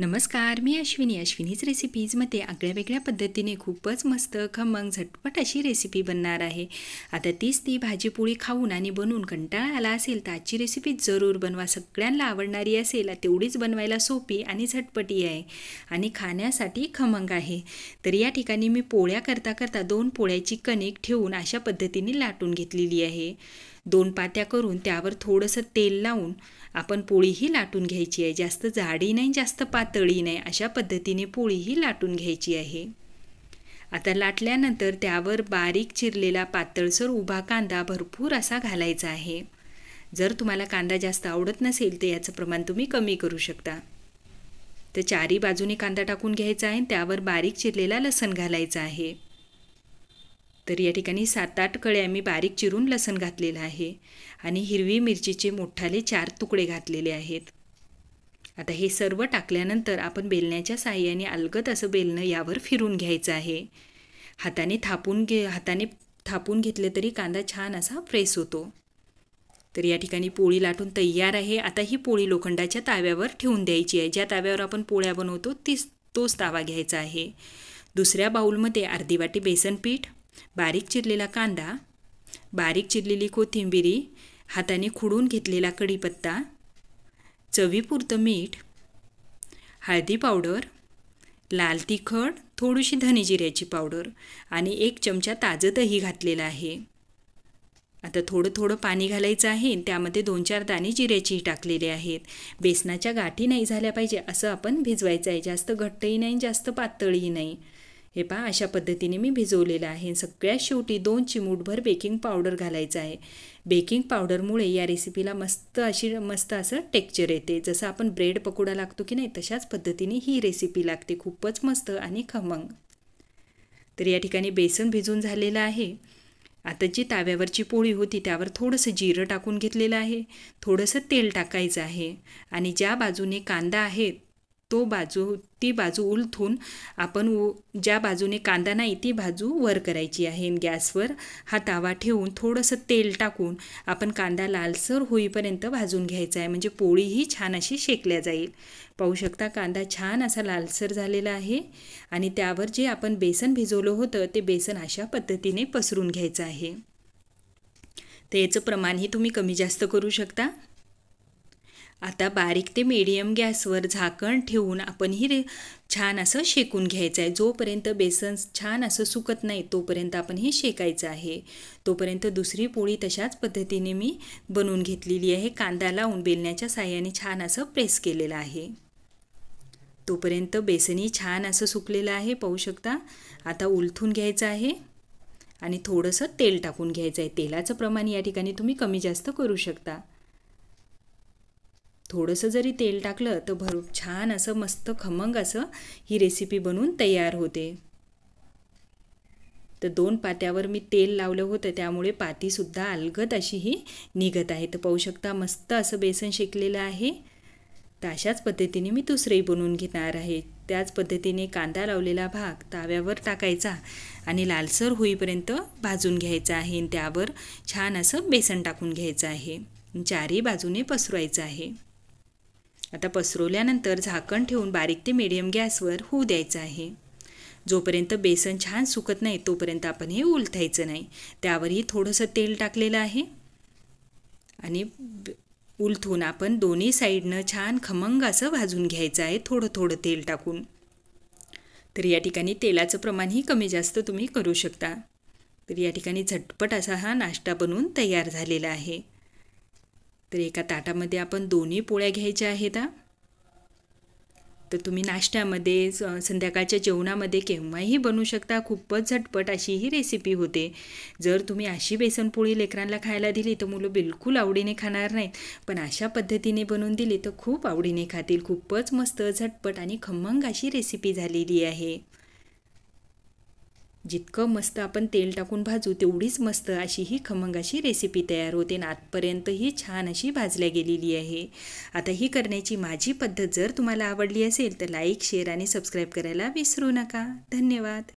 नमस्कार मी अश्विनी अश्विनीच रेसिपीजमध्ये आगळ्या वेगळ्या पद्धतीने खूपच मस्त खमंग झटपट अशी रेसिपी बनणार आहे आता तीच ती भाजीपोळी खाऊन आणि बनवून कंटाळा आला असेल तर आजची रेसिपी जरूर बनवा सगळ्यांना आवडणारी असेल तेवढीच बनवायला सोपी आणि झटपटी आहे आणि खाण्यासाठी खमंग आहे तर या ठिकाणी मी पोळ्या करता करता दोन पोळ्याची कणिक ठेवून अशा पद्धतीने लाटून घेतलेली आहे दोन पात्या करून त्यावर थोडंसं तेल लावून आपण पोळीही लाटून घ्यायची आहे जास्त जाडी नाही जास्त पातळी नाही अशा पद्धतीने पोळीही लाटून घ्यायची आहे आता लाटल्यानंतर त्यावर बारीक चिरलेला पातळसर उभा कांदा भरपूर असा घालायचा आहे जर तुम्हाला कांदा जास्त आवडत नसेल तर याचं प्रमाण तुम्ही कमी करू शकता तर चारी बाजूने कांदा टाकून घ्यायचा आहे त्यावर बारीक चिरलेला लसण घालायचा आहे तर या ठिकाणी सात आठ कळ्या आम्ही बारीक चिरून लसण घातलेलं आहे आणि हिरवी मिरचीचे मोठाले चार तुकडे घातलेले आहेत आता हे सर्व टाकल्यानंतर आपण बेलण्याच्या साह्याने अलगद असं बेलणं यावर फिरून घ्यायचं आहे हाताने थापून घे हाताने थापून घेतले तरी कांदा छान असा फ्रेश होतो तर या ठिकाणी पोळी लाटून तयार आहे आता ही पोळी लोखंडाच्या ताव्यावर ठेवून द्यायची आहे ज्या ताव्यावर आपण पोळ्या बनवतो तीच तोच तावा घ्यायचा आहे दुसऱ्या बाऊलमध्ये अर्धी वाटी बेसन पीठ बारीक चिरलेला कांदा बारीक चिरलेली कोथिंबिरी हाताने खुडून घेतलेला कढीपत्ता चवीपुरतं मीठ हळदी पावडर लाल तिखट थोडीशी धनेजिऱ्याची पावडर आणि एक चमचा ताजं दही घातलेलं आहे आता थोडं थोडं पाणी घालायचं आहे त्यामध्ये दोन चार दाणे जिऱ्याचीही टाकलेले आहेत बेसनाच्या गाठी नाही झाल्या पाहिजे असं आपण भिजवायचं आहे जास्त घट्टही नाही जास्त पातळही नाही हे पहा अशा पद्धतीने मी भिजवलेलं आहे सगळ्यात शेवटी दोन चिमूटभर बेकिंग पावडर घालायचं आहे बेकिंग पावडरमुळे या रेसिपीला मस्त अशी मस्त असं टेक्चर येते जसं आपण ब्रेड पकोडा लागतो की नाही तशाच पद्धतीने ही रेसिपी लागते खूपच मस्त आणि खमंग तर या ठिकाणी बेसन भिजून झालेलं आहे आता जी ताव्यावरची पोळी होती त्यावर थोडंसं जिरं टाकून घेतलेलं आहे थोडंसं तेल टाकायचं आहे आणि ज्या बाजूने कांदा आहे तो बाजू ती बाजू उलथून आपण उ ज्या बाजूने कांदा नाही ती बाजू वर करायची आहे गॅसवर हा तवा ठेवून थोडंसं तेल टाकून आपण कांदा लालसर होईपर्यंत भाजून घ्यायचा आहे म्हणजे पोळीही छान अशी शेकल्या जाईल पाहू शकता कांदा छान असा लालसर झालेला आहे आणि त्यावर जे आपण बेसन भिजवलं होतं ते बेसन अशा पद्धतीने पसरून घ्यायचं आहे तर याचं प्रमाणही तुम्ही कमी जास्त करू शकता आता बारीक ते मीडियम गॅसवर झाकण ठेवून आपण ही रे छान असं शेकून घ्यायचं आहे जोपर्यंत बेसन छान असं सुकत नाही तोपर्यंत आपण हे शेकायचं आहे तोपर्यंत दुसरी पोळी तशाच पद्धतीने मी बनवून घेतलेली आहे कांदा लावून बेलण्याच्या साह्याने छान असं प्रेस केलेलं आहे तोपर्यंत बेसनही छान असं सुकलेलं आहे पाहू शकता आता उलथून घ्यायचं आहे आणि थोडंसं तेल टाकून घ्यायचं आहे तेलाचं प्रमाण या ठिकाणी तुम्ही कमी जास्त करू शकता थोडंसं जरी तेल टाकलं तर भरूप छान असं मस्त खमंग असं ही रेसिपी बनवून तयार होते तर दोन पात्यावर मी तेल लावलं होतं त्यामुळे पातीसुद्धा अलगत अशी ही निघत आहे तर पाहू शकता मस्त असं बेसन शेकलेलं आहे तर अशाच पद्धतीने मी दुसरंही बनवून घेणार आहे त्याच पद्धतीने कांदा लावलेला भाग ताव्यावर टाकायचा आणि लालसर होईपर्यंत भाजून घ्यायचा आहे आणि त्यावर छान असं बेसन टाकून घ्यायचं आहे चारही बाजूने पसरवायचं आहे आता पसरवल्यानंतर झाकण ठेवून बारीक ते मिडियम गॅसवर होऊ द्यायचं आहे जोपर्यंत बेसन छान सुकत नाही तोपर्यंत आपण हे उलथायचं नाही त्यावरही थोडंसं तेल टाकलेलं आहे आणि उलथून आपण दोन्ही साईडनं छान खमंग असं भाजून घ्यायचं आहे थोडं थोडं तेल टाकून तर या ठिकाणी तेलाचं प्रमाणही कमी जास्त तुम्ही करू शकता तर या ठिकाणी झटपट असा हा नाश्ता बनवून तयार झालेला आहे तर एका ताटामध्ये आपण दोन्ही पोळ्या घ्यायच्या आहेत तर तुम्ही नाश्त्यामध्ये संध्याकाळच्या जेवणामध्ये केव्हाही बनवू शकता खूपच झटपट अशी ही रेसिपी होते जर तुम्ही अशी बेसनपोळी लेकरांना खायला दिली तर मुलं बिलकुल आवडीने खाणार नाहीत पण अशा पद्धतीने बनवून दिली तर खूप आवडीने खातील खूपच मस्त झटपट आणि खमंग अशी रेसिपी झालेली आहे जितकं मस्त आपण तेल टाकून भाजू तेवढीच मस्त अशी ही खमंग रेसिपी तयार होते आणि आतपर्यंत ही छान अशी भाजल्या गेलेली आहे आता ही करण्याची माझी पद्धत जर तुम्हाला आवडली असेल तर लाईक शेअर आणि सबस्क्राईब करायला विसरू नका धन्यवाद